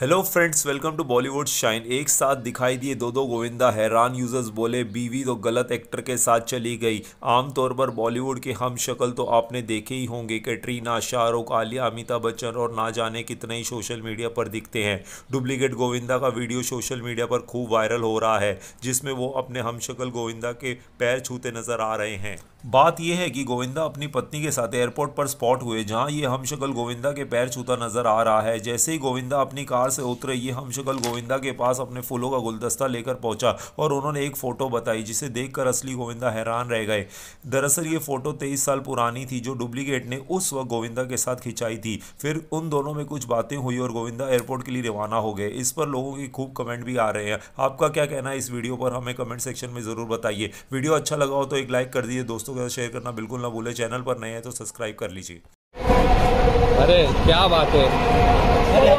hello friends welcome to Bollywood shine एक साथ दिखाई दिए दो दो गोविंदा हैरान यूजर्स बोले बीवी तो गलत एक्टर के साथ चली गई आमतौर पर बॉलीवुड के हम शक्ल तो आपने देखे ही होंगे कैटरीना शाहरुख आलिया अमिताभ बच्चन और ना जाने कितने ही सोशल मीडिया पर दिखते हैं डुप्लीकेट गोविंदा का वीडियो सोशल मीडिया पर खूब वायरल हो रहा है जिसमें वो अपने हम शक्ल गोविंदा के पैर छूते नजर आ रहे हैं बात यह है कि गोविंदा अपनी पत्नी के साथ एयरपोर्ट पर स्पॉट हुए जहाँ ये हम गोविंदा के पैर छूता नजर आ रहा है जैसे ही गोविंदा अपनी कार से उतरे ये हम गोविंदा के पास अपने फूलों का गुलदस्ता लेकर पहुंचा और उन्होंने एक फ़ोटो बताई जिसे देखकर असली गोविंदा हैरान रह गए दरअसल ये फ़ोटो तेईस साल पुरानी थी जो डुप्लीकेट ने उस वक्त गोविंदा के साथ खिंचाई थी फिर उन दोनों में कुछ बातें हुई और गोविंदा एयरपोर्ट के लिए रवाना हो गए इस पर लोगों के खूब कमेंट भी आ रहे हैं आपका क्या कहना है इस वीडियो पर हमें कमेंट सेक्शन में ज़रूर बताइए वीडियो अच्छा लगा हो तो एक लाइक कर दीजिए दोस्तों के साथ शेयर करना बिल्कुल ना भूले चैनल पर नए हैं तो सब्सक्राइब कर लीजिए अरे क्या बात है